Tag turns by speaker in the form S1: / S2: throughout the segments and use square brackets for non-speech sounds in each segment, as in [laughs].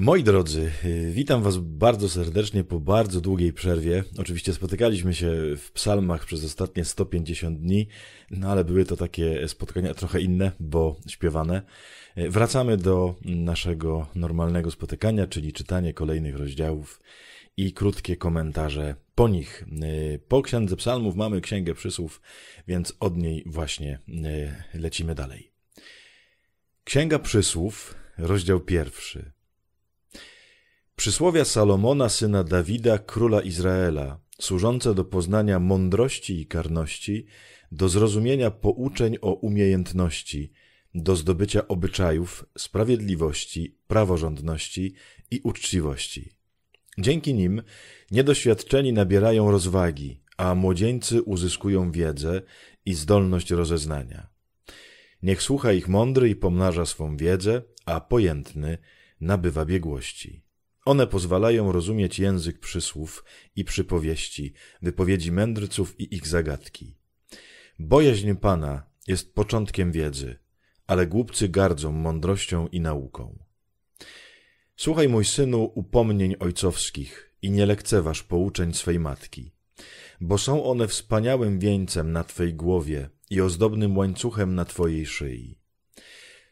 S1: Moi drodzy, y, witam Was bardzo serdecznie po bardzo długiej przerwie. Oczywiście spotykaliśmy się w psalmach przez ostatnie 150 dni, no ale były to takie spotkania trochę inne, bo śpiewane. Y, wracamy do naszego normalnego spotykania, czyli czytanie kolejnych rozdziałów i krótkie komentarze po nich. Y, po księdze psalmów mamy księgę przysłów, więc od niej właśnie lecimy dalej. Księga przysłów, rozdział pierwszy. Przysłowia Salomona, syna Dawida, króla Izraela, służące do poznania mądrości i karności, do zrozumienia pouczeń o umiejętności, do zdobycia obyczajów, sprawiedliwości, praworządności i uczciwości. Dzięki nim niedoświadczeni nabierają rozwagi, a młodzieńcy uzyskują wiedzę i zdolność rozeznania. Niech słucha ich mądry i pomnaża swą wiedzę, a pojętny nabywa biegłości. One pozwalają rozumieć język przysłów i przypowieści, wypowiedzi mędrców i ich zagadki. Bojaźń Pana jest początkiem wiedzy, ale głupcy gardzą mądrością i nauką. Słuchaj, mój synu, upomnień ojcowskich i nie lekceważ pouczeń swej matki, bo są one wspaniałym wieńcem na Twej głowie i ozdobnym łańcuchem na Twojej szyi.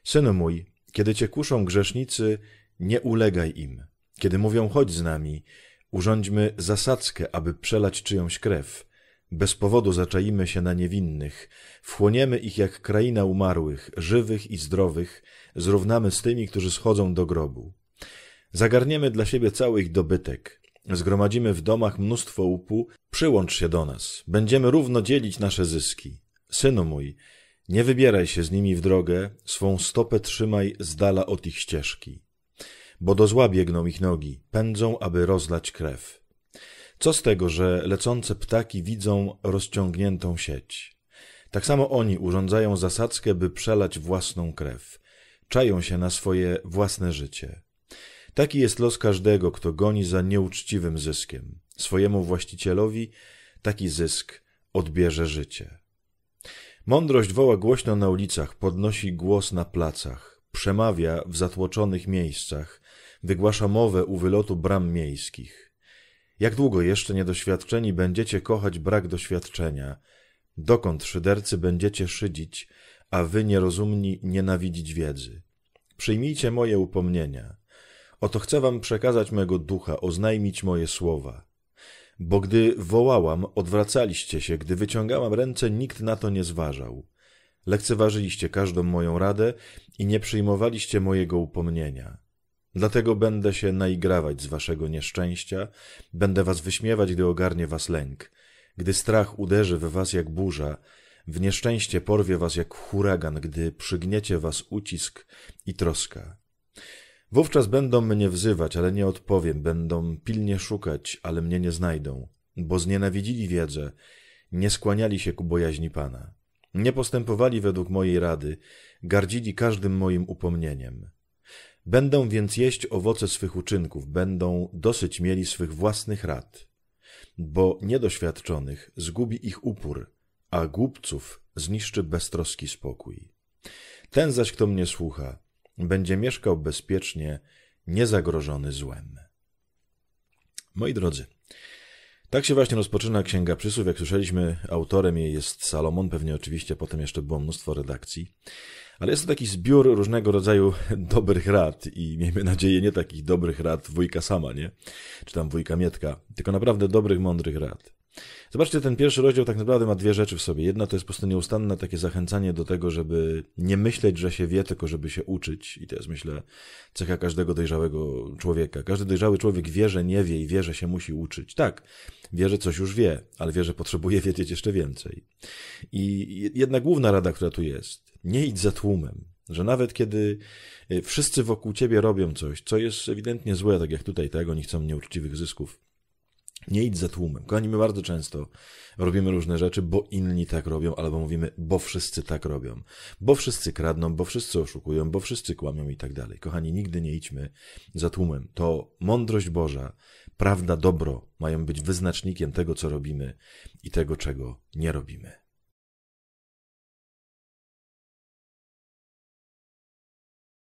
S1: Synu mój, kiedy Cię kuszą grzesznicy, nie ulegaj im – kiedy mówią chodź z nami, urządźmy zasadzkę, aby przelać czyjąś krew. Bez powodu zaczaimy się na niewinnych, wchłoniemy ich jak kraina umarłych, żywych i zdrowych, zrównamy z tymi, którzy schodzą do grobu. Zagarniemy dla siebie cały ich dobytek, zgromadzimy w domach mnóstwo łupu, przyłącz się do nas, będziemy równo dzielić nasze zyski. Synu mój, nie wybieraj się z nimi w drogę, swą stopę trzymaj z dala od ich ścieżki bo do zła biegną ich nogi, pędzą, aby rozlać krew. Co z tego, że lecące ptaki widzą rozciągniętą sieć? Tak samo oni urządzają zasadzkę, by przelać własną krew. Czają się na swoje własne życie. Taki jest los każdego, kto goni za nieuczciwym zyskiem. Swojemu właścicielowi taki zysk odbierze życie. Mądrość woła głośno na ulicach, podnosi głos na placach przemawia w zatłoczonych miejscach, wygłasza mowę u wylotu bram miejskich. Jak długo jeszcze niedoświadczeni będziecie kochać brak doświadczenia? Dokąd szydercy będziecie szydzić, a wy nierozumni nienawidzić wiedzy? Przyjmijcie moje upomnienia. Oto chcę wam przekazać mego ducha, oznajmić moje słowa. Bo gdy wołałam, odwracaliście się, gdy wyciągałam ręce, nikt na to nie zważał lekceważyliście każdą moją radę i nie przyjmowaliście mojego upomnienia. Dlatego będę się naigrawać z waszego nieszczęścia, będę was wyśmiewać, gdy ogarnie was lęk, gdy strach uderzy w was jak burza, w nieszczęście porwie was jak huragan, gdy przygniecie was ucisk i troska. Wówczas będą mnie wzywać, ale nie odpowiem, będą pilnie szukać, ale mnie nie znajdą, bo znienawidzili wiedzę, nie skłaniali się ku bojaźni Pana. Nie postępowali według mojej rady, gardzili każdym moim upomnieniem. Będą więc jeść owoce swych uczynków, będą dosyć mieli swych własnych rad. Bo niedoświadczonych zgubi ich upór, a głupców zniszczy beztroski spokój. Ten zaś, kto mnie słucha, będzie mieszkał bezpiecznie, niezagrożony złem. Moi drodzy, tak się właśnie rozpoczyna Księga Przysłów. Jak słyszeliśmy, autorem jej jest Salomon, pewnie oczywiście potem jeszcze było mnóstwo redakcji. Ale jest to taki zbiór różnego rodzaju [laughs] dobrych rad i miejmy nadzieję nie takich dobrych rad wujka sama, nie? Czy tam wujka Mietka, tylko naprawdę dobrych, mądrych rad. Zobaczcie, ten pierwszy rozdział tak naprawdę ma dwie rzeczy w sobie. Jedna to jest po prostu nieustanne takie zachęcanie do tego, żeby nie myśleć, że się wie, tylko żeby się uczyć. I to jest, myślę, cecha każdego dojrzałego człowieka. Każdy dojrzały człowiek wie, że nie wie i wie, że się musi uczyć. Tak, wie, że coś już wie, ale wie, że potrzebuje wiedzieć jeszcze więcej. I jedna główna rada, która tu jest, nie idź za tłumem. Że nawet kiedy e, wszyscy wokół ciebie robią coś, co jest ewidentnie złe, tak jak tutaj, tak, oni chcą nieuczciwych zysków, nie idź za tłumem. Kochani, my bardzo często robimy różne rzeczy, bo inni tak robią, albo mówimy, bo wszyscy tak robią, bo wszyscy kradną, bo wszyscy oszukują, bo wszyscy kłamią i tak dalej. Kochani, nigdy nie idźmy za tłumem. To mądrość Boża, prawda, dobro mają być wyznacznikiem tego, co robimy i tego, czego nie robimy.